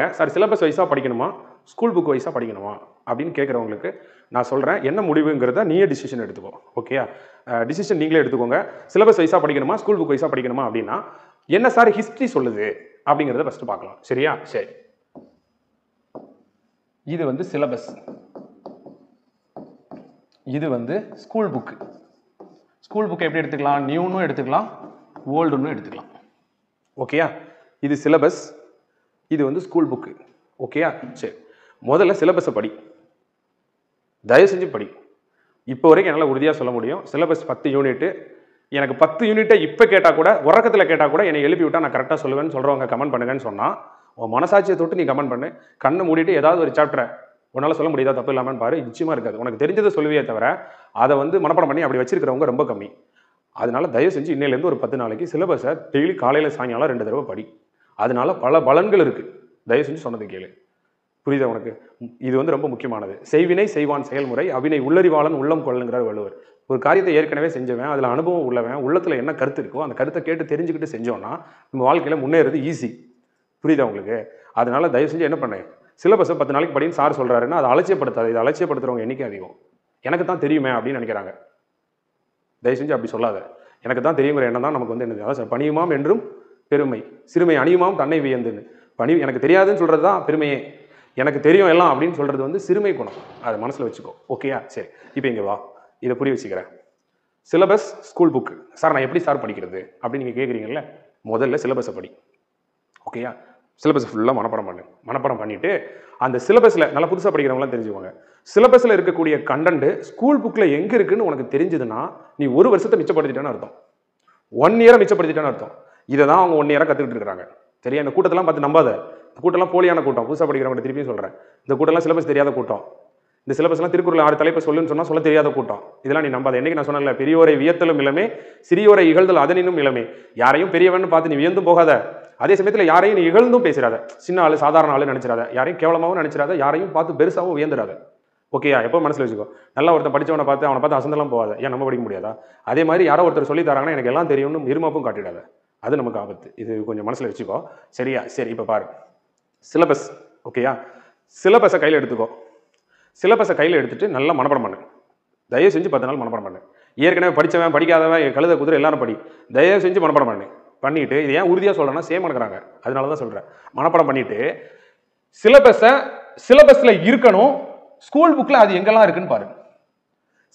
கேட்பாங்க sir syllabus வைஸாக படிக்கணுமா ஸ்கூல் புக் வைஸாக படிக்கணுமா அப்படின்னு கேட்குறவங்களுக்கு நான் சொல்கிறேன் என்ன முடிவுங்கிறத நீயே டிசிஷன் எடுத்துக்கோ ஓகேயா டிசிஷன் நீங்களே எடுத்துக்கோங்க சிலபஸ் வைஸாக படிக்கணுமா ஸ்கூல் புக் வைஸாக படிக்கணுமா அப்படின்னா என்ன சார் ஹிஸ்ட்ரி சொல்லுது அப்படிங்கிறத ஃபஸ்ட்டு பார்க்கலாம் சரியா சரி இது வந்து சிலபஸ் இது வந்து ஸ்கூல் புக்கு ஸ்கூல் புக்கை எப்படி எடுத்துக்கலாம் நியூன்னு எடுத்துக்கலாம் ஓல்டுன்னு எடுத்துக்கலாம் ஓகேயா இது சிலபஸ் இது வந்து ஸ்கூல் புக்கு ஓகேயா சரி முதல்ல சிலபஸை படி தயவு செஞ்சு படி இப்போ வரைக்கும் என்னால் உறுதியாக சொல்ல முடியும் சிலபஸ் பத்து யூனிட்டு எனக்கு பத்து யூனிட்டை இப்போ கேட்டால் கூட உறக்கத்தில் கேட்டால் கூட என்னை எழுப்பி விட்டால் நான் கரெக்டாக சொல்லுவேன்னு சொல்கிறவங்க கமெண்ட் பண்ணுங்கன்னு சொன்னால் உன் மனசாட்சியை தொட்டு நீ கமெண்ட் பண்ணு கண்ணை மூடிட்டு ஏதாவது ஒரு சாப்டரை உன்னால் சொல்ல முடியாதா தப்பு இல்லாமல் பாரு நிச்சயமாக இருக்காது உனக்கு தெரிஞ்சதை சொல்லுவே தவிர அதை வந்து மனப்பாடம் பண்ணி அப்படி வச்சிருக்கிறவங்க ரொம்ப கம்மி அதனால் தயவு செஞ்சு இன்னையிலேருந்து ஒரு பத்து நாளைக்கு சிலபஸை டெய்லி காலையில் சாயங்காலம் ரெண்டு தடவை படி அதனால பல பலன்கள் இருக்குது தயவு செஞ்சு சொன்னது கேளு புரியுதா உனக்கு இது வந்து ரொம்ப முக்கியமானது செய்வினை செய்வான் செயல்முறை அவினை உள்ளறிவாளன் உள்ளம் கொள்ளுங்கிறார் வள்ளுவர் ஒரு காரியத்தை ஏற்கனவே செஞ்சவன் அதில் அனுபவம் உள்ளவன் உள்ளத்தில் என்ன கருத்து இருக்கோ அந்த கருத்தை கேட்டு தெரிஞ்சுக்கிட்டு செஞ்சோன்னா நம்ம வாழ்க்கையில் முன்னேறது ஈஸி புரியுதா உங்களுக்கு அதனால தயவு செஞ்சு என்ன பண்ணு சிலபஸை பத்து நாளைக்கு படின்னு சார் சொல்கிறாருன்னா அதை அலட்சியப்படுத்தாது இதை அலட்சியப்படுத்துறவங்க எண்ணிக்கை அதிகம் எனக்கு தான் தெரியுமே அப்படின்னு நினைக்கிறாங்க தயவு செஞ்சு அப்படி சொல்லாத எனக்கு தான் தெரியுங்கிற எண்ணம் தான் நமக்கு வந்து என்ன சார் பணியுமாம் என்றும் பெருமை சிறுமை அணியுமாம் தன்னை வியந்துன்னு பணி எனக்கு தெரியாதுன்னு சொல்கிறது தான் பெருமையே எனக்கு தெரியும் எல்லாம் அப்படின்னு சொல்கிறது வந்து சிறுமை குணம் அதை மனசில் வச்சுக்கோ ஓகேயா சரி இப்போ இங்கே வா இதை புரிய வச்சுக்கிறேன் சிலபஸ் ஸ்கூல் புக்கு சார் நான் எப்படி சார் படிக்கிறது அப்படின்னு நீங்கள் கேட்குறீங்கல்ல முதல்ல சிலபஸை படி ஓகேயா சிலபஸ் ஃபுல்லாக மனப்பாடம் பண்ணு மனப்பாடம் பண்ணிவிட்டு அந்த சிலபஸில் நல்லா புதுசாக படிக்கிறவங்களாம் தெரிஞ்சுக்கோங்க சிலபஸில் இருக்கக்கூடிய கண்டென்ட் ஸ்கூல் புக்கில் எங்கே இருக்குன்னு உனக்கு தெரிஞ்சதுன்னா நீ ஒரு வருஷத்தை மிச்சப்படுத்திட்டேன்னு அர்த்தம் ஒன் இயரை மிச்சப்படுத்திட்டேன்னு அர்த்தம் இதை தான் அவங்க ஒன் இயராக கற்றுக்கிட்டு இருக்கிறாங்க சரியா இந்த கூட்டத்தெல்லாம் பார்த்து நம்பாத இந்த கூட்டம்லாம் போலியான கூட்டம் புதுசாக படிக்கிறவங்க திருப்பியும் சொல்கிறேன் இந்த கூட்டம்லாம் சிலபஸ் தெரியாத கூட்டம் இந்த சிலபஸ்லாம் திருக்குறள் ஆறு தலைப்பு சொல்லுன்னு சொன்னால் சொல்ல தெரியாத கூட்டம் இதெல்லாம் நீ நம்பாத என்றைக்கு நான் சொன்னல பெரியோரை வியத்தலும் இளமே சிறியோரை இகழ்தல் அதனினும் இளமே யாரையும் பெரியவன் பார்த்து நீ வியந்தும் போகாத அதே சமயத்தில் யாரையும் நீ இகழ்ந்தும் பேசுகிறாத சின்ன ஆள் சாதாரண ஆள் நினச்சிடாத யாரையும் கேவலமாகவும் நினச்சிடாத யாரையும் பார்த்து பெருசாகவும் வியந்துடாத ஓகேயா எப்போ மனசில் வச்சுக்கோ நல்லா ஒருத்தர் படித்தவனை பார்த்து அவனை பார்த்து அசந்தெல்லாம் போகாத ஏன் நம்ம படிக்க முடியாதா அதே மாதிரி யாரோ ஒருத்தர் சொல்லி தராங்கன்னா எனக்கு எல்லாம் தெரியும்னு இருமாப்பும் காட்டிடாத அது நமக்கு ஆபத்து இது கொஞ்சம் மனசில் வச்சுக்கோ சரியா சரி இப்போ பாரு சிலபஸ் ஓகேயா சிலபஸை கையில் எடுத்துக்கோ சிலபஸை கையில் எடுத்துகிட்டு நல்லா மனப்படம் பண்ணு தயவு செஞ்சு பத்து நாள் மனப்படம் பண்ணு ஏற்கனவே படித்தவன் படிக்காதவன் கழுத குதிரை எல்லாரும் படி தயவு செஞ்சு மனப்படம் பண்ணு பண்ணிவிட்டு இது ஏன் உறுதியாக சொல்கிறேன்னா சேம் நடக்கிறாங்க அதனால தான் சொல்கிறேன் மனப்படம் பண்ணிவிட்டு சிலபஸை சிலபஸில் இருக்கணும் ஸ்கூல் புக்கில் அது எங்கெல்லாம் இருக்குன்னு பாரு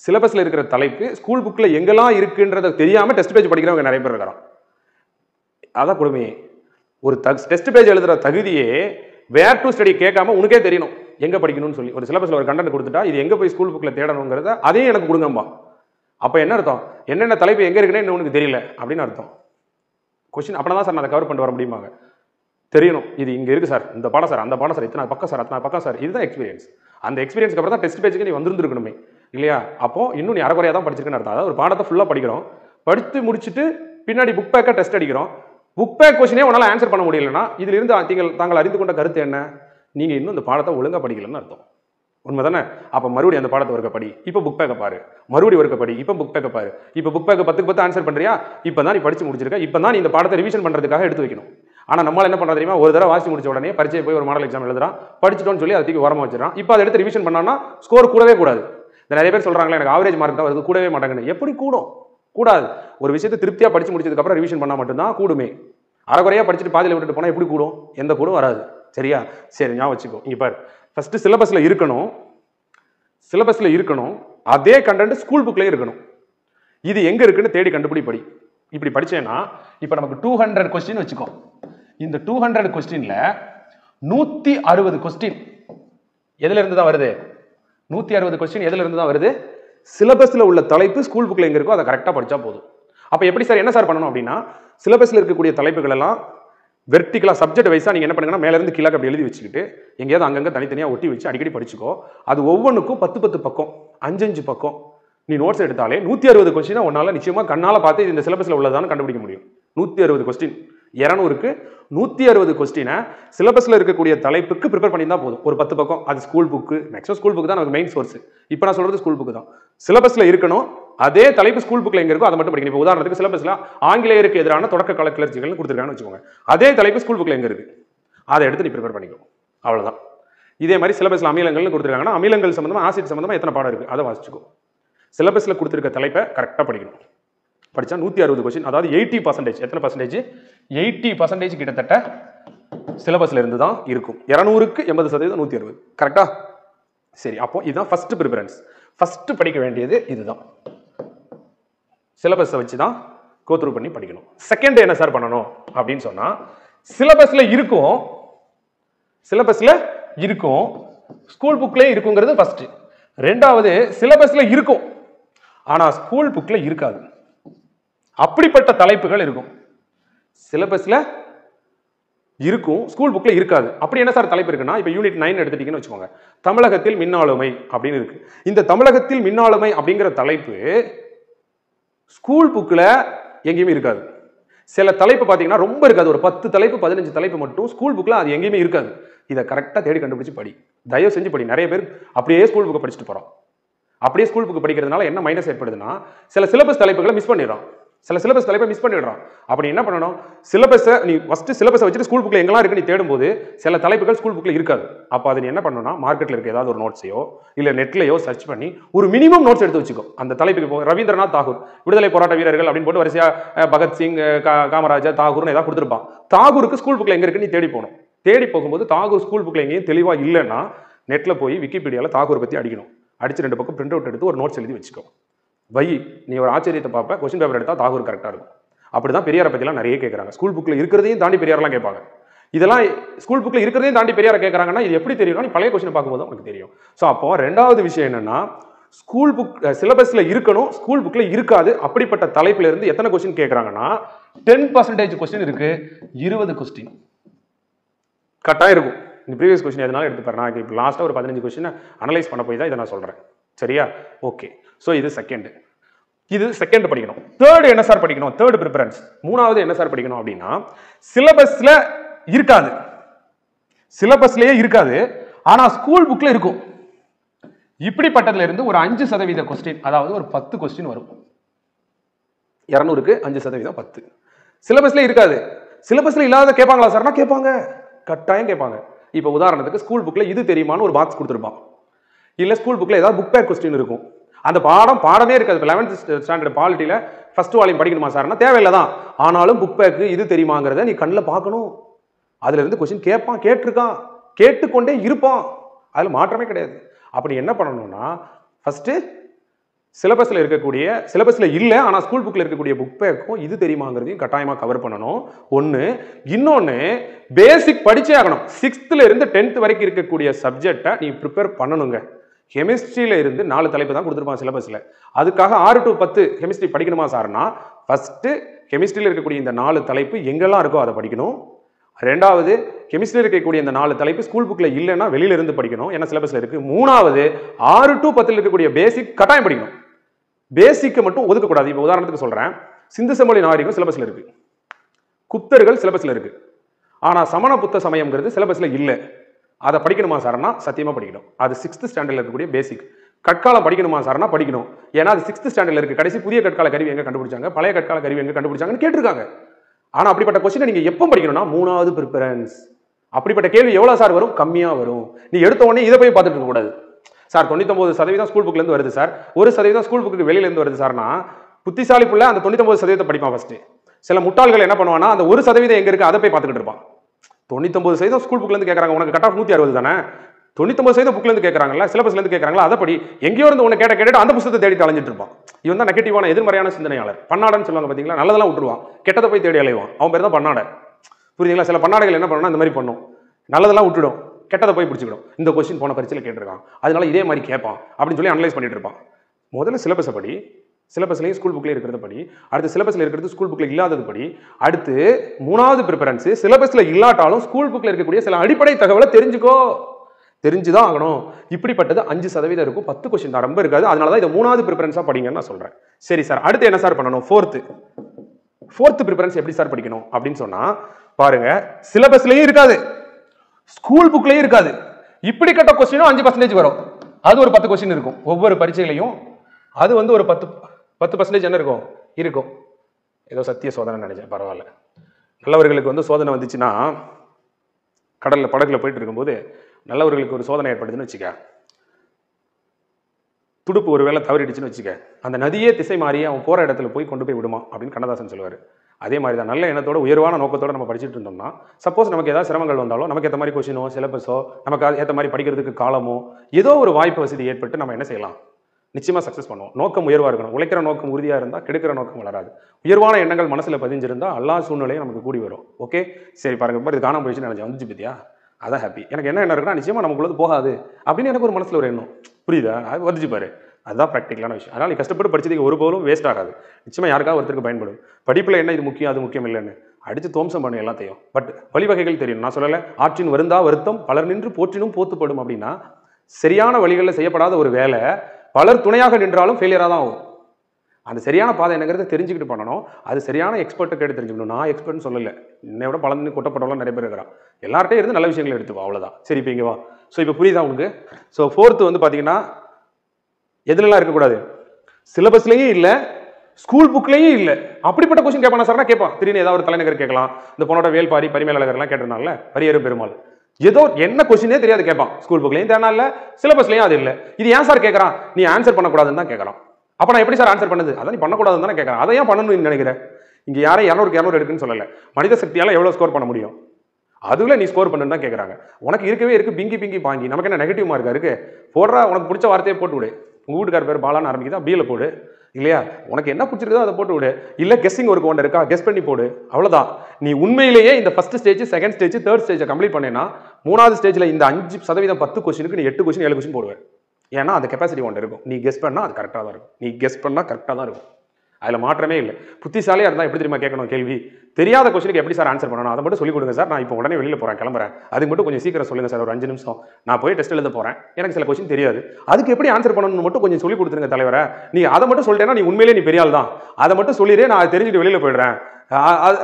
சிலபஸில் இருக்கிற தலைப்பு ஸ்கூல் புக்கில் எங்கெல்லாம் இருக்குன்றதை தெரியாமல் டெஸ்ட் பேஜ் படிக்கிறவங்க நிறைய பேர் இருக்கிறான் அதான் கொடுமையே ஒரு டெஸ்ட் பேஜ் எழுதுகிற தகுதியே வேர் டு ஸ்டடி கேட்காம உனக்கே தெரியணும் எங்கே படிக்கணும்னு சொல்லி ஒரு சிலபஸில் ஒரு கண்டென்ட் கொடுத்துட்டா இது எங்கே போய் ஸ்கூல் புக்கில் தேடணுங்கிறத அதையும் எனக்கு கொடுங்கம்பா அப்போ என்ன அர்த்தம் என்னென்ன தலைப்பு எங்கே இருக்குன்னு இன்னும் உனக்கு தெரியல அப்படின்னு அர்த்தம் கொஷின் அப்படி தான் சார் நான் அதை கவர் பண்ணிட்டு வர முடியுமாங்க தெரியணும் இது இங்கே இருக்குது சார் இந்த பாடம் சார் அந்த பாடம் சார் இத்தனை பக்கம் சார் அத்தனை பக்கம் சார் இதுதான் எக்ஸ்பீரியன்ஸ் அந்த எக்ஸ்பீரியன்ஸ்க்கு அப்புறம் தான் டெஸ்ட் பேஜுக்கு நீ வந்துருந்துருக்கணுமே இல்லையா அப்போ இன்னும் நீ அரைக்குறையாக தான் படிச்சிருக்கேன்னு அர்த்தம் அதாவது ஒரு பாடத்தை ஃபுல்லாக படிக்கிறோம் படித்து முடிச்சுட்டு பின்னாடி புக் பேக்காக டெஸ்ட் அடிக்கிறோம் புக் பேக் கொஸ்டினே உன்னால் ஆன்சர் பண்ண முடியலன்னா இதிலிருந்து தீங்கள் தாங்கள் அறிந்து கொண்ட கருத்து என்ன நீங்கள் இன்னும் இந்த பாடத்தை ஒழுங்காக படிக்கலன்னு அர்த்தம் உண்மை தானே அப்போ மறுபடியும் அந்த பாடத்தை ஒருக்க படி இப்போ புக் பேக்கை பாரு மறுபடியும் ஒருக்க படி இப்போ புக் பேக்கை பாரு இப்போ புக் பேக்கை பத்துக்கு பத்து ஆன்சர் பண்ணுறியா இப்போ தான் நீ படித்து முடிச்சிருக்கேன் இப்போ தான் நீ இந்த பாடத்தை ரிவிஷன் பண்ணுறதுக்காக எடுத்து வைக்கணும் ஆனால் நம்மளால் என்ன பண்ண தெரியுமா ஒரு தடவை வாசி முடிச்ச உடனே பரிச்சை போய் ஒரு மாடல் எக்ஸாம் எழுதுறான் படிச்சுட்டோன்னு சொல்லி அதுக்கு உரமாக உரமா வச்சிடறான் இப்போ அதை எடுத்து ரிவிஷன் பண்ணான்னா ஸ்கோர் கூடவே கூடாது இந்த நிறைய பேர் சொல்கிறாங்களே எனக்கு ஆவரேஜ் மார்க் தான் வருது கூடவே மாட்டாங்கன்னு எப்படி கூடும் கூடாது ஒரு விஷயத்தை திருப்தியாக படித்து முடிச்சதுக்கப்புறம் ரிவிஷன் பண்ணால் மட்டும்தான் கூடுமே அறகுறையாக படிச்சுட்டு பாதியில் விட்டுட்டு போனால் எப்படி கூடும் எந்த கூடும் வராது சரியா சரி ஞாபகம் வச்சுக்கோ இங்கே பாரு ஃபஸ்ட்டு சிலபஸில் இருக்கணும் சிலபஸில் இருக்கணும் அதே கண்டென்ட் ஸ்கூல் புக்லேயே இருக்கணும் இது எங்கே இருக்குன்னு தேடி கண்டுபிடி படி இப்படி படித்தேன்னா இப்போ நமக்கு டூ ஹண்ட்ரட் கொஸ்டின் வச்சுக்கோ இந்த டூ ஹண்ட்ரட் கொஸ்டினில் நூற்றி அறுபது கொஸ்டின் எதுலேருந்து தான் வருது நூற்றி அறுபது கொஸ்டின் எதுலேருந்து தான் வருது சிலபஸில் உள்ள தலைப்பு ஸ்கூல் புக்கில் எங்கே இருக்கோ அதை கரெக்டாக படித்தா போதும் அப்போ எப்படி சார் என்ன சார் பண்ணணும் அப்படின்னா சிலபஸில் இருக்கக்கூடிய தலைப்புகள் எல்லாம் சப்ஜெக்ட் வைஸாக நீங்கள் என்ன பண்ணுங்கன்னா மேலேருந்து கீழே அப்படி எழுதி வச்சுக்கிட்டு எங்கேயாவது அங்கங்கே தனித்தனியாக ஒட்டி வச்சு அடிக்கடி படிச்சுக்கோ அது ஒவ்வொன்றுக்கும் பத்து பத்து பக்கம் அஞ்சஞ்சு பக்கம் நீ நோட்ஸ் எடுத்தாலே நூற்றி அறுபது கொஸ்டினாக உன்னால் நிச்சயமாக கண்ணால் பார்த்து இந்த சிலபஸில் உள்ளதானு கண்டுபிடிக்க முடியும் நூற்றி அறுபது கொஸ்டின் இரநூறுக்கு நூற்றி அறுபது கொஸ்டினை சிலபஸில் இருக்கக்கூடிய தலைப்புக்கு ப்ரிப்பேர் பண்ணி தான் போதும் ஒரு பத்து பக்கம் அது school book maximum school book தான் நமக்கு மெயின் சோர்ஸ் இப்போ நான் சொல்கிறது ஸ்கூல் புக்கு தான் சிலபஸில் இருக்கணும் அதே தலைப்பு ஸ்கூல் புக்கில் எங்கே இருக்கோ அதை மட்டும் படிக்கணும் இப்போ உதாரணத்துக்கு சிலபஸில் ஆங்கிலேயருக்கு எதிரான தொடக்க கால கிளர்ச்சிகள் கொடுத்துருக்காங்கன்னு வச்சுக்கோங்க அதே தலைப்பு ஸ்கூல் புக்கில் எங்கே இருக்குது அதை எடுத்து நீ ப்ரிப்பேர் பண்ணிக்கோ அவ்வளோதான் இதே மாதிரி சிலபஸில் அமிலங்கள்னு கொடுத்துருக்காங்கன்னா அமிலங்கள் சம்மந்தமாக ஆசிட் சம்மந்தமாக எத்தனை பாடம் இருக்குது அதை வாசிச்சுக்கோ சிலபஸில் கொடுத்துருக்க தலைப்பை கரெக்டாக படிக்கணும் படித்தா நூற்றி அறுபது கொஸ்டின் அதாவது எயிட்டி பர்சன்டேஜ் எத்தனை பர்சன்டேஜ் எயிட்டி பர்சன்டேஜ் கிட்டத்தட்ட சிலபஸில் இருந்து தான் இருக்கும் இரநூறுக்கு எண்பது சதவீதம் நூற்றி அறுபது கரெக்டாக சரி அப்போ இதுதான் ஃபஸ்ட்டு ப்ரிஃபரன்ஸ் ஃபஸ்ட்டு படிக்க வேண்டியது இதுதான் சிலபஸை வச்சு தான் கோத்ரூ பண்ணி படிக்கணும் செகண்ட் என்ன சார் பண்ணணும் அப்படின்னு சொன்னால் சிலபஸில் இருக்கும் சிலபஸில் இருக்கும் ஸ்கூல் புக்லேயே இருக்குங்கிறது ஃபஸ்ட்டு ரெண்டாவது சிலபஸில் இருக்கும் ஆனால் ஸ்கூல் புக்கில் இருக்காது அப்படிப்பட்ட தலைப்புகள் இருக்கும் சிலபஸில் இருக்கும் ஸ்கூல் புக்கில் இருக்காது அப்படி என்ன சார் தலைப்பு இருக்குன்னா இப்போ யூனிட் நைன் எடுத்துட்டீங்கன்னு வச்சுக்கோங்க தமிழகத்தில் மின்னாளுமை அப்படின்னு இருக்குது இந்த தமிழகத்தில் மின்னாளுமை அப்படிங்கிற தலைப்பு ஸ்கூல் புக்கில் எங்கேயுமே இருக்காது சில தலைப்பு பார்த்தீங்கன்னா ரொம்ப இருக்காது ஒரு பத்து தலைப்பு பதினஞ்சு தலைப்பு மட்டும் ஸ்கூல் புக்கில் அது எங்கேயுமே இருக்காது இதை கரெக்டாக தேடி கண்டுபிடிச்சி படி தயவு செஞ்சு படி நிறைய பேர் அப்படியே ஸ்கூல் புக்கை படிச்சுட்டு போகிறோம் அப்படியே ஸ்கூல் புக்கு படிக்கிறதுனால என்ன மைனஸ் ஏற்படுதுன்னா சில சிலபஸ் தலைப்புகளை மிஸ் பண்ணிடுறோம் சில சிலபஸ் தலைப்பை மிஸ் பண்ணிடுறான் அப்படி என்ன பண்ணணும் சிலபஸை நீ ஃபஸ்ட்டு சிலபஸை வச்சுட்டு ஸ்கூல் புக்கில் எங்கெல்லாம் இருக்கு நீ தேடும்போது சில தலைப்புகள் ஸ்கூல் புக்கில் இருக்காது அப்போ அது நீ என்ன பண்ணணும்னா மார்க்கெட்டில் இருக்க ஏதாவது ஒரு நோட்ஸையோ இல்லை நெட்லையோ சர்ச் பண்ணி ஒரு மினிமம் நோட்ஸ் எடுத்து வச்சுக்கோ அந்த தலைப்புக்கு போக ரவீந்திரநாத் தாகூர் விடுதலை போராட்ட வீரர்கள் அப்படின்னு போட்டு வரிசையாக பகத்சிங் காமராஜா தாகூர்னு ஏதாவது கொடுத்துருப்பான் தாகூருக்கு ஸ்கூல் புக்கில் எங்கே இருக்குன்னு நீ தேடி போகணும் தேடி போகும்போது தாகூர் ஸ்கூல் புக்கில் எங்கேயும் தெளிவாக இல்லைன்னா நெட்டில் போய் விக்கிபீடியாவில் தாகூர் பற்றி அடிக்கணும் அடித்து ரெண்டு பக்கம் பிரிண்ட் அவுட் எடுத்து ஒரு நோட்ஸ் எழுதி வச்சுக்கோ வை நீ ஒரு ஆச்சரியத்தை பார்ப்ப கொஸ்டின் பேப்பர் எடுத்தால் தாகூர் கரெக்டாக இருக்கும் அப்படி தான் பெரியாரை பற்றிலாம் நிறைய கேட்குறாங்க ஸ்கூல் புக்கில் இருக்கிறதையும் தாண்டி பெரியாரெலாம் கேட்பாங்க இதெல்லாம் ஸ்கூல் புக்கில் இருக்கிறதையும் தாண்டி பெரியாரை கேட்குறாங்கன்னா இது எப்படி தெரியும்னா நீ பழைய கொஸ்டின் பார்க்கும்போது உனக்கு தெரியும் ஸோ அப்போ ரெண்டாவது விஷயம் என்னென்னா ஸ்கூல் புக் சிலபஸில் இருக்கணும் ஸ்கூல் புக்கில் இருக்காது அப்படிப்பட்ட தலைப்பில் இருந்து எத்தனை கொஸ்டின் கேட்குறாங்கன்னா டென் பர்சன்டேஜ் கொஸ்டின் இருக்குது இருபது கொஸ்டின் கரெக்டாக இருக்கும் இந்த ப்ரீவியஸ் கொஸ்டின் எதனால எடுத்துப்பாரு நான் இப்போ லாஸ்ட்டாக ஒரு பதினஞ்சு கொஸ்டின் அனலைஸ் பண்ண போய் தான் இதை நான் சொல்கிறேன் சரியா ஓகே ஸோ இது செகண்டு இது செகண்ட் படிக்கணும் தேர்டு என்ன சார் படிக்கணும் தேர்டு ப்ரிஃபரன்ஸ் மூணாவது என்ன சார் படிக்கணும் அப்படின்னா சிலபஸில் இருக்காது சிலபஸ்லேயே இருக்காது ஆனால் ஸ்கூல் புக்கில் இருக்கும் இப்படிப்பட்டதுல இருந்து ஒரு அஞ்சு சதவீத கொஸ்டின் அதாவது ஒரு பத்து கொஸ்டின் வரும் இரநூறுக்கு அஞ்சு சதவீதம் பத்து சிலபஸ்ல இருக்காது சிலபஸ்ல இல்லாத கேட்பாங்களா சார்னா கேட்பாங்க கட்டாயம் கேட்பாங்க இப்போ உதாரணத்துக்கு ஸ்கூல் புக்கில் இது தெரியுமான்னு ஒரு மார்க்ஸ் கொடுத்துருப்பான் இல்லை ஸ்கூல் புக்கில் ஏதாவது புக் பேக் கொஸ்டின் இருக்கும் அந்த பாடம் பாடமே இருக்காது இப்போ லெவன்த் ஸ்டாண்டர்ட் பாலிட்டியில் ஃபஸ்ட் வாலியம் படிக்கணுமா சார்னா தேவையில்லை தான் ஆனாலும் புக் பேக்கு இது தெரியுமாங்கிறத நீ கண்ணில் பார்க்கணும் அதுலேருந்து கொஸ்டின் கேட்பான் கேட்டிருக்கான் கேட்டுக்கொண்டே இருப்பான் அதில் மாற்றமே கிடையாது அப்படி என்ன பண்ணணும்னா ஃபஸ்ட்டு சிலபஸில் இருக்கக்கூடிய சிலபஸில் இல்லை ஆனால் ஸ்கூல் புக்கில் இருக்கக்கூடிய புக் பேக்கும் இது தெரியுமாங்கிறதையும் கட்டாயமாக கவர் பண்ணணும் ஒன்று இன்னொன்று பேசிக் படித்தே ஆகணும் சிக்ஸ்த்துலேருந்து டென்த் வரைக்கும் இருக்கக்கூடிய சப்ஜெக்டை நீ ப்ரிப்பேர் பண்ணணுங்க கெமிஸ்ட்ரியில் இருந்து நாலு தலைப்பு தான் கொடுத்துருப்பான் சிலபஸில் அதுக்காக ஆறு டு பத்து கெமிஸ்ட்ரி படிக்கணுமா சார்னா ஃபஸ்ட்டு கெமிஸ்ட்ரியில் இருக்கக்கூடிய இந்த நாலு தலைப்பு எங்கெல்லாம் இருக்கோ அதை படிக்கணும் ரெண்டாவது கெமிஸ்ட்ரி இருக்கக்கூடிய இந்த நாலு தலைப்பு ஸ்கூல் புக்கில் இல்லைன்னா வெளியில இருந்து படிக்கணும் ஏன்னா சிலபஸில் இருக்குது மூணாவது ஆறு டு பத்தில் இருக்கக்கூடிய பேசிக் கட்டாயம் படிக்கணும் பேசிக்கை மட்டும் ஒதுக்கக்கூடாது இப்போ உதாரணத்துக்கு சொல்கிறேன் சிந்து செம்மொழி நாகரிகம் சிலபஸில் இருக்குது குப்தர்கள் சிலபஸில் இருக்குது ஆனால் சமண புத்த சமயங்கிறது சிலபஸில் இல்லை அதை படிக்கணுமா சார்னா சத்தியமாக படிக்கணும் அது சிக்ஸ்த் ஸ்டாண்டர்டில் இருக்கக்கூடிய பேசிக் கட்காலம் படிக்கணுமா சார்னா படிக்கணும் ஏன்னா அது சிக்ஸ்த் ஸ்டாண்டர்டில் இருக்குது கடைசி புதிய கற்கால கருவி எங்கே கண்டுபிடிச்சாங்க பழைய கட்கால கருவி எங்கே கண்டுபிடிச்சாங்கன்னு கேட்டிருக்காங்க ஆனால் அப்படிப்பட்ட கொஸ்டினை நீங்கள் எப்போ படிக்கணும்னா மூணாவது ப்ரிப்பரன்ஸ் அப்படிப்பட்ட கேள்வி எவ்வளோ சார் வரும் கம்மியாக வரும் நீ எடுத்த உடனே இதை போய் பார்த்துட்டு இருக்கக்கூடாது சார் தொண்ணூத்தொம்பது சதவீதம் ஸ்கூல் புக்லேருந்து வருது சார் ஒரு சதவீதம் ஸ்கூல் புக்கு வெளியிலேருந்து வருது சார்னா புத்திசாலி பிள்ளை அந்த தொண்ணூத்தொம்பது சதவீதத்தை படிப்பான் ஃபஸ்ட்டு சில முட்டாள்கள் என்ன பண்ணுவானா அந்த ஒரு சதவீதம் எங்கே இருக்குது அதை போய் பார்த்துக்கிட்டு இருப்பான் தொண்ணூத்தொம்பது சதவீதம் ஸ்கூல் புக்லேருந்து கேட்குறாங்க உனக்கு கட் ஆஃப் நூற்றி அறுபது தானே தொண்ணூத்தொம்பது சதவீதம் புக்லேருந்து கேட்குறாங்களா சிலபஸ்லேருந்து கேட்குறாங்களா அதப்படி எங்கேயோ இருந்து உன்னை கேட்ட கேட்டு அந்த புத்தகத்தை தேடி அலைஞ்சிட்டு இருப்பான் இவன் தான் நெகட்டிவான எதிர்மறையான சிந்தனையாளர் பண்ணாடன்னு சொல்லுவாங்க பார்த்தீங்களா நல்லதெல்லாம் விட்டுருவான் கெட்டதை போய் தேடி அலைவான் அவன் பேர் தான் பண்ணாட புரியுதுங்களா சில பன்னாடைகள் என்ன பண்ணணும் இந்த மாதிரி பண்ணும் நல்லதெல்லாம் விட்டுடும் கெட்டதை போய் பிடிச்சிக்கிடும் இந்த கொஸ்டின் போன பரிசையில் கேட்டிருக்கான் அதனால இதே மாதிரி கேட்பான் அப்படின்னு சொல்லி அனலைஸ் பண்ணிட்டு இருப்பான் முதல்ல சிலபஸை படி சிலபஸ்லேயும் ஸ்கூல் புக்கில் இருக்கிறது படி அடுத்து சிலபஸில் இருக்கிறது ஸ்கூல் புக்கில் இல்லாதது படி அடுத்து மூணாவது ப்ரிஃபரன்ஸு சிலபஸில் இல்லாட்டாலும் ஸ்கூல் புக்கில் இருக்கக்கூடிய சில அடிப்படை தகவலை தெரிஞ்சுக்கோ தெரிஞ்சுதான் ஆகணும் இப்படிப்பட்டது அஞ்சு சதவீதம் இருக்கும் பத்து கொஸ்டின் தான் ரொம்ப இருக்காது அதனால தான் இதை மூணாவது ப்ரிஃபரன்ஸாக படிங்கன்னு நான் சொல்கிறேன் சரி சார் அடுத்து என்ன சார் பண்ணணும் ஃபோர்த்து ஃபோர்த்து ப்ரிஃபரன்ஸ் எப்படி சார் படிக்கணும் அப்படின்னு சொன்னால் பாருங்கள் சிலபஸ்லேயும் இருக்காது ஸ்கூல் புக்லேயும் இருக்காது இப்படி கட்ட கொஸ்டினும் அஞ்சு பர்சன்டேஜ் வரும் அது ஒரு பத்து கொஸ்டின் இருக்கும் ஒவ்வொரு பரீட்சைகளையும் அது வந்து ஒரு பத்து பத்து பர்சன்டேஜ் என்ன இருக்கும் இருக்கும் ஏதோ சத்திய சோதனை நினைச்சேன் பரவாயில்ல நல்லவர்களுக்கு வந்து சோதனை வந்துச்சுன்னா கடலில் படகுல போயிட்டு இருக்கும்போது நல்லவர்களுக்கு ஒரு சோதனை ஏற்படுதுன்னு வச்சுக்க துடுப்பு ஒரு வேளை தவறிடுச்சுன்னு வச்சுக்க அந்த நதியே திசை மாறி அவன் போகிற இடத்துல போய் கொண்டு போய் விடுமா அப்படின்னு கண்ணதாசன் சொல்லுவார் அதே மாதிரி தான் நல்ல எண்ணத்தோட உயர்வான நோக்கத்தோடு நம்ம படிச்சுட்டு இருந்தோம்னா சப்போஸ் நமக்கு ஏதாவது சிரமங்கள் வந்தாலும் நமக்கு ஏற்ற மாதிரி கொஷினோ சிலபஸோ நமக்கு ஏற்ற மாதிரி படிக்கிறதுக்கு காலமோ ஏதோ ஒரு வாய்ப்பு வசதி ஏற்பட்டு நம்ம என்ன செய்யலாம் நிச்சயமா சக்ஸஸ் பண்ணுவோம் நோக்கம் உயர்வாக இருக்கணும் உழைக்கிற நோக்கம் உறுதியாக இருந்தால் கெடுக்கிற நோக்கம் வளராது உயர்வான எண்ணங்கள் மனசில் பதிஞ்சிருந்தால் எல்லா சூழ்நிலையும் நமக்கு கூடி வரும் ஓகே சரி பாருங்க பாரு இது காணாம போயிடுச்சு நினைச்சு வந்துச்சு பத்தியா அதான் ஹாப்பி எனக்கு என்ன என்ன இருக்குன்னா நிச்சயமாக நமக்குள்ளது போகாது அப்படின்னு எனக்கு ஒரு மனசில் ஒரு எண்ணம் புரியுதா அது வந்துச்சு பாரு அதுதான் ப்ராக்டிக்கலான விஷயம் அதனால் கஷ்டப்பட்டு படிச்சதுக்கு ஒரு போலும் வேஸ்ட் ஆகாது நிச்சயமாக யாருக்காக ஒருத்தருக்கு பயன்படும் படிப்பில் என்ன இது முக்கியம் அது முக்கியம் இல்லைன்னு அடித்து தோம்சம் பண்ணு எல்லாத்தையும் பட் வழிவகைகள் தெரியும் நான் சொல்லலை ஆற்றின் வருந்தா வருத்தம் பலர் நின்று போற்றினும் போத்துப்படும் அப்படின்னா சரியான வழிகளில் செய்யப்படாத ஒரு வேலை பலர் துணையாக நின்றாலும் ஃபெயிலியராக தான் ஆகும் அந்த சரியான பாதை என்னங்கிறத தெரிஞ்சுக்கிட்டு பண்ணணும் அது சரியான எக்ஸ்பர்ட்டை கேட்டு தெரிஞ்சுக்கணும் நான் எக்ஸ்பர்ட்னு சொல்லலை என்னை விட பலன் கொட்டப்பட்டவங்களாம் நிறைய பேர் இருக்கிறான் எல்லார்ட்டையும் இருந்து நல்ல விஷயங்களை எடுத்துப்போம் அவ்வளோதான் சரி இப்போ இங்கே வா ஸோ இப்போ புரியுதா உங்களுக்கு ஸோ ஃபோர்த்து வந்து பார்த்தீங்கன்னா எதுலலாம் இருக்கக்கூடாது சிலபஸ்லேயும் இல்லை ஸ்கூல் புக்லேயும் இல்லை அப்படிப்பட்ட கொஸ்டின் கேட்பானா சார்னா கேட்பான் திடீர்னு ஏதாவது ஒரு தலைநகர் கேட்கலாம் இந்த பொண்ணோட வேல்பாரி பரிமேலகர்லாம் கேட்டிருந்தாங்கல்ல பரியேறும் பெருமாள் ஏதோ என்ன கொஸ்டினே தெரியாது கேட்பான் ஸ்கூல் புக்லையும் தேனா இல்லை சிலபஸ்லையும் அது இல்லை இது ஏன் சார் கேட்கறான் நீ ஆன்சர் பண்ணக்கூடாதுன்னு தான் கேட்கறான் அப்போ நான் எப்படி சார் ஆன்சர் பண்ணுது அதை நீ பண்ணக்கூடாதுன்னு தானே கேட்குறேன் அதை ஏன் பண்ணணும்னு நினைக்கிறேன் இங்கே யாரும் இரநூறுக்கு இரநூறு எடுக்குன்னு சொல்லலை மனித சக்தியால் எவ்வளோ ஸ்கோர் பண்ண முடியும் அதுல நீ ஸ்கோர் பண்ணுன்னு தான் கேட்குறாங்க உனக்கு இருக்கவே இருக்குது பிங்கி பிங்கி பாங்கி நமக்கு என்ன நெகட்டிவ் மார்க்காக இருக்குது போடுறா உனக்கு பிடிச்ச வார்த்தையே போட்டு விடு உங்கள் வீட்டுக்கார பேர் பாலான்னு ஆரம்பிக்குதான் பீல போடு இல்லையா உனக்கு என்ன பிடிச்சிருக்கோ அதை போட்டு விடு இல்லை கெஸ்ஸிங் ஒரு ஒன்று இருக்கா கெஸ் பண்ணி போடு அவ்வளோதான் நீ உண்மையிலேயே இந்த first stage second stage third ஸ்டேஜை கம்ப்ளீட் பண்ணேன்னா மூணாவது ஸ்டேஜில் இந்த அஞ்சு சதவீதம் பத்து கொஸ்டினுக்கு நீ எட்டு கொஸ்டின் ஏழு கொஸ்டின் போடுவேன் ஏன்னா அந்த கெப்பாசிட்டி ஒன்று இருக்கும் நீ கெஸ் பண்ணால் அது கரெக்டாக தான் இருக்கும் நீ கெஸ் பண்ணால் கரெக்டாக தான் இருக்கும் அதில் மாற்றமே இல்லை புத்திசாலியாக இருந்தால் எப்படி தெரியுமா கேட்கணும் கேள்வி தெரியாத கொஸ்டினுக்கு எப்படி சார் ஆன்சர் பண்ணணும் அதை மட்டும் சொல்லிக் கொடுங்க சார் நான் இப்போ உடனே வெளியில் போகிறேன் கிளம்புறேன் அது மட்டும் கொஞ்சம் சீக்கிரம் சொல்லுங்கள் சார் ஒரு அஞ்சு நிமிஷம் நான் போய் டெஸ்ட் எழுத போகிறேன் எனக்கு சில கொஸ்டின் தெரியாது அதுக்கு எப்படி ஆன்சர் பண்ணணும்னு மட்டும் கொஞ்சம் சொல்லிக் கொடுத்துருங்க தலைவரை நீ அதை மட்டும் சொல்லிட்டேன்னா நீ உண்மையிலே நீ பெரியால் தான் அதை மட்டும் சொல்லிடுறே நான் தெரிஞ்சுட்டு வெளியில் போயிடுறேன்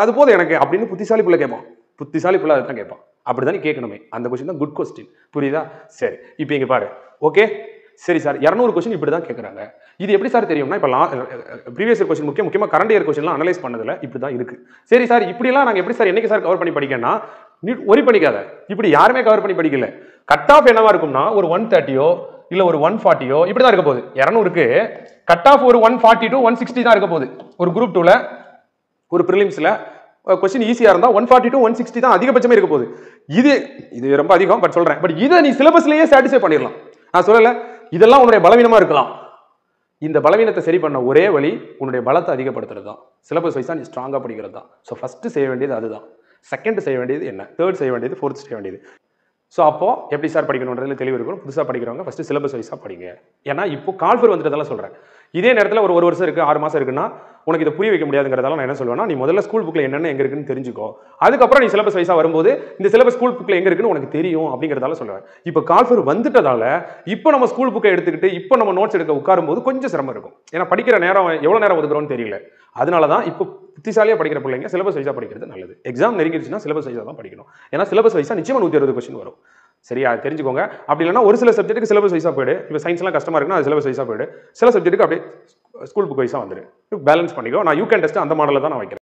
அது போதும் எனக்கு அப்படின்னு புத்திசாலி பிள்ளை கேட்பான் புத்திசாலி பிள்ளை அதை தான் கேட்பான் அப்படி நீ கேட்கணுமே அந்த கொஸ்டின் தான் குட் கொஸ்டின் புரியுதா சரி இப்போ இங்கே பாரு ஓகே சரி சார் இரநூறு கொஸ்டின் இப்படி தான் கேட்குறாங்க இது எப்படி சார் தெரியும்னா இப்போ லா ப்ரீவியஸ் இயர் கொஸ்டின் முக்கிய முக்கியமாக கரண்ட் இயர் கொஸ்டின்லாம் அனலைஸ் பண்ணதில் இப்படி தான் இருக்குது சரி சார் இப்படிலாம் நாங்கள் எப்படி சார் என்றைக்கு சார் கவர் பண்ணி படிக்கணும்னா நீ ஒரி பண்ணிக்காத இப்படி யாருமே கவர் பண்ணி படிக்கல கட் ஆஃப் என்னவா இருக்கும்னா ஒரு ஒன் தேர்ட்டியோ இல்லை ஒரு ஒன் ஃபார்ட்டியோ இப்படி தான் இருக்க போகுது இரநூறுக்கு கட் ஆஃப் ஒரு one forty to one sixty தான் இருக்க போகுது ஒரு குரூப் டூவில் ஒரு ப்ரிலிம்ஸில் கொஸ்டின் ஈஸியாக இருந்தால் one forty to one sixty தான் அதிகபட்சமே இருக்க போகுது இது இது ரொம்ப அதிகம் பட் சொல்கிறேன் பட் இதை நீ சிலபஸ்லேயே சாட்டிஸ்ஃபை பண்ணிடலாம் நான் சொல்லலை இதெல்லாம் உன்னுடைய பலவீனமாக இருக்கலாம் இந்த பலவீனத்தை சரி பண்ண ஒரே வழி உன்னுடைய பலத்தை அதிகப்படுத்துறது தான் சிலபஸ் வைஸாக நீ ஸ்ட்ராங்காக படிக்கிறது தான் ஸோ ஃபஸ்ட்டு செய்ய வேண்டியது அதுதான் செகண்ட் செய்ய வேண்டியது என்ன தேர்ட் செய்ய வேண்டியது ஃபோர்த் செய்ய வேண்டியது ஸோ அப்போ எப்படி சார் படிக்கணுன்றதுல தெளிவு இருக்கும் புதுசாக படிக்கிறவங்க ஃபஸ்ட்டு சிலபஸ் வைஸாக படிங்க ஏன்னா இப்போ கால்ஃபர் வந்துட்டதெல்லாம் சொல்கிறேன் இதே நேரத்தில் ஒரு ஒரு வருஷம் இருக்குது ஆறு மாதம் இருக்குன்னா உனக்கு இதை புரிய வைக்க முடியாதுங்கிறதால நான் என்ன சொல்லுவேன்னா நீ முதல்ல ஸ்கூல் புக்கில் என்னென்ன எங்கே இருக்குன்னு தெரிஞ்சுக்கோ அதுக்கப்புறம் நீ சிலபஸ் வயசாக வரும்போது இந்த சிலபஸ் ஸ்கூல் புக்கில் எங்கே இருக்குன்னு உனக்கு தெரியும் அப்படிங்கிறதால சொல்லுவேன் இப்போ கால்ஃபர் வந்துட்டதால இப்போ நம்ம ஸ்கூல் புக்கை எடுத்துக்கிட்டு இப்போ நம்ம நோட்ஸ் எடுக்க உட்காரும்போது கொஞ்சம் சிரமம் இருக்கும் ஏன்னா படிக்கிற நேரம் எவ்வளோ நேரம் ஒதுக்குறோம்னு தெரியல அதனால தான் இப்போ புத்திசாலியாக படிக்கிற பிள்ளைங்க சிலபஸ் வயசாக படிக்கிறது நல்லது எக்ஸாம் நெருங்கிடுச்சுன்னா சிலபஸ் வயசாக தான் படிக்கணும் ஏன்னா சிலபஸ் வயசாக நிச்சயமாக நூற்றி இருபது கொஸ்டின் வரும் சரியா தெரிஞ்சுக்கோங்க அப்படி இல்லைன்னா ஒரு சில சப்ஜெக்ட்டுக்கு சிலபஸ் வயசாக போயிடு இப்போ சயின்ஸ்லாம் கஷ்டமாக இருக்குன்னா அது சிலபஸ் வயசாக போயிடு சில சப்ஜெக்ட்டுக்கு அப்படியே ஸ்கூல் புக் வைஸாக வந்துரு பேலன்ஸ் பண்ணிக்கோ நான் யூ கேன் டெஸ்ட் அந்த மாடலில் தான் நான் வைக்கிறேன்